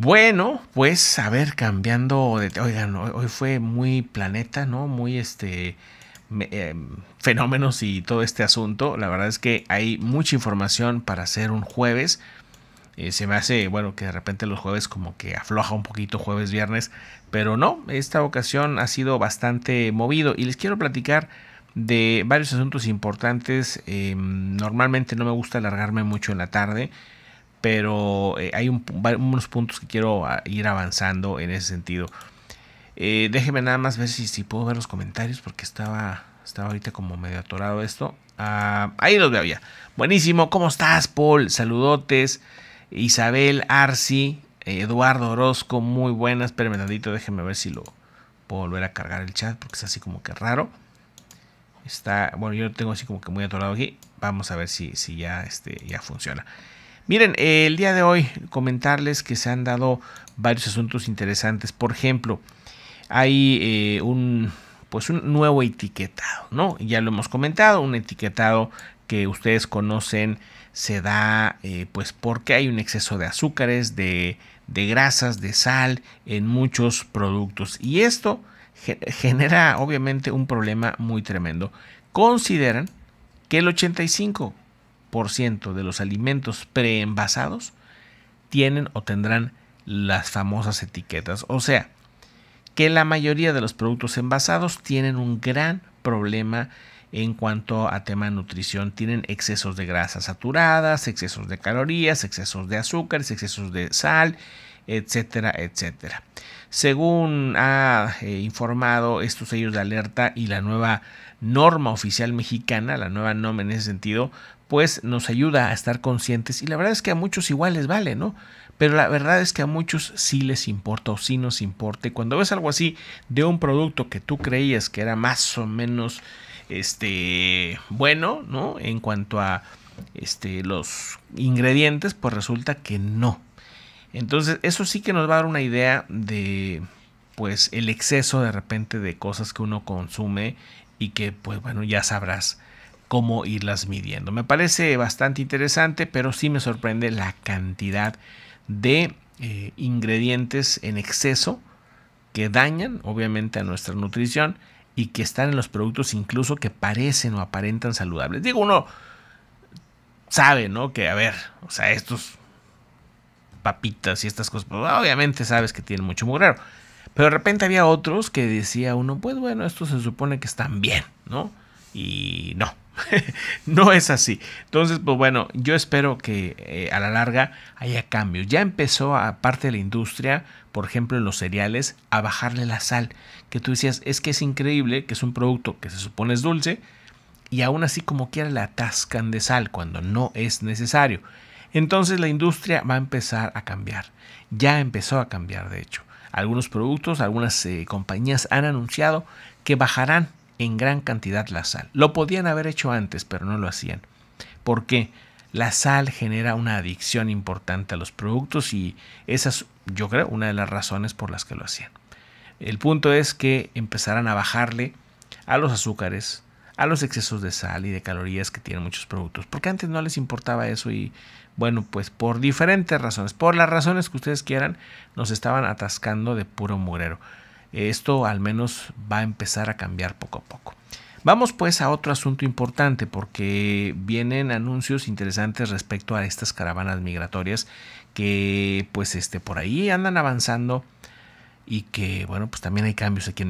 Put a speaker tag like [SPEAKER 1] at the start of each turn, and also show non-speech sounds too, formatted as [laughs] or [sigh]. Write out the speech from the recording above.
[SPEAKER 1] Bueno, pues a ver, cambiando de, Oigan, hoy, fue muy planeta, ¿no? Muy este... Em, fenómenos y todo este asunto. La verdad es que hay mucha información para hacer un jueves. Eh, se me hace, bueno, que de repente los jueves como que afloja un poquito jueves, viernes. Pero no, esta ocasión ha sido bastante movido. Y les quiero platicar de varios asuntos importantes. Em, normalmente no me gusta alargarme mucho en la tarde pero eh, hay unos puntos que quiero ah, ir avanzando en ese sentido. Eh, déjeme nada más ver si, puedo ver los comentarios porque estaba, estaba ahorita como medio atorado esto. Ah, ahí los veo ya. Buenísimo, ¿cómo estás, Paul? Saludotes. Isabel Arci, Eduardo Orozco, muy buenas. un tantito, déjeme ver si lo puedo volver a cargar el chat porque es así como que raro. Está, bueno, yo lo tengo así como que muy atorado aquí. Vamos a ver si, si ya, este, ya funciona. Miren, el día de hoy comentarles que se han dado varios asuntos interesantes. Por ejemplo, hay eh, un pues un nuevo etiquetado, ¿no? Ya lo hemos comentado, un etiquetado que ustedes conocen se da eh, pues porque hay un exceso de azúcares, de, de grasas, de sal en muchos productos. Y esto genera obviamente un problema muy tremendo. Consideran que el 85 de los alimentos preenvasados tienen o tendrán las famosas etiquetas. O sea, que la mayoría de los productos envasados tienen un gran problema en cuanto a tema de nutrición. Tienen excesos de grasas saturadas, excesos de calorías, excesos de azúcares, excesos de sal, etcétera, etcétera. Según ha eh, informado estos sellos de alerta y la nueva norma oficial mexicana, la nueva norma en ese sentido, pues nos ayuda a estar conscientes y la verdad es que a muchos igual les vale, ¿no? Pero la verdad es que a muchos sí les importa o sí nos importa. cuando ves algo así de un producto que tú creías que era más o menos este bueno, ¿no? En cuanto a este, los ingredientes, pues resulta que no. Entonces, eso sí que nos va a dar una idea de pues el exceso de repente de cosas que uno consume y que pues bueno, ya sabrás cómo irlas midiendo. Me parece bastante interesante, pero sí me sorprende la cantidad de eh, ingredientes en exceso que dañan obviamente a nuestra nutrición y que están en los productos incluso que parecen o aparentan saludables. Digo, uno sabe, ¿no? Que, a ver, o sea, estos papitas y estas cosas, pues, obviamente sabes que tienen mucho mugrero. Pero de repente había otros que decía uno, pues bueno, estos se supone que están bien, ¿no? Y no, [laughs] no es así. Entonces, pues bueno, yo espero que eh, a la larga haya cambios. Ya empezó a parte de la industria, por ejemplo, los cereales, a bajarle la sal. Que tú decías, es que es increíble que es un producto que se supone es dulce y aún así como quiera le atascan de sal cuando no es necesario. Entonces la industria va a empezar a cambiar. Ya empezó a cambiar, de hecho. Algunos productos, algunas eh, compañías han anunciado que bajarán en gran cantidad la sal. Lo podían haber hecho antes, pero no lo hacían. porque La sal genera una adicción importante a los productos y esa es, yo creo, una de las razones por las que lo hacían. El punto es que empezarán a bajarle a los azúcares, a los excesos de sal y de calorías que tienen muchos productos, porque antes no les importaba eso y bueno, pues por diferentes razones, por las razones que ustedes quieran, nos estaban atascando de puro murero. Esto al menos va a empezar a cambiar poco a poco. Vamos pues a otro asunto importante porque vienen anuncios interesantes respecto a estas caravanas migratorias que pues este por ahí andan avanzando y que bueno pues también hay cambios aquí en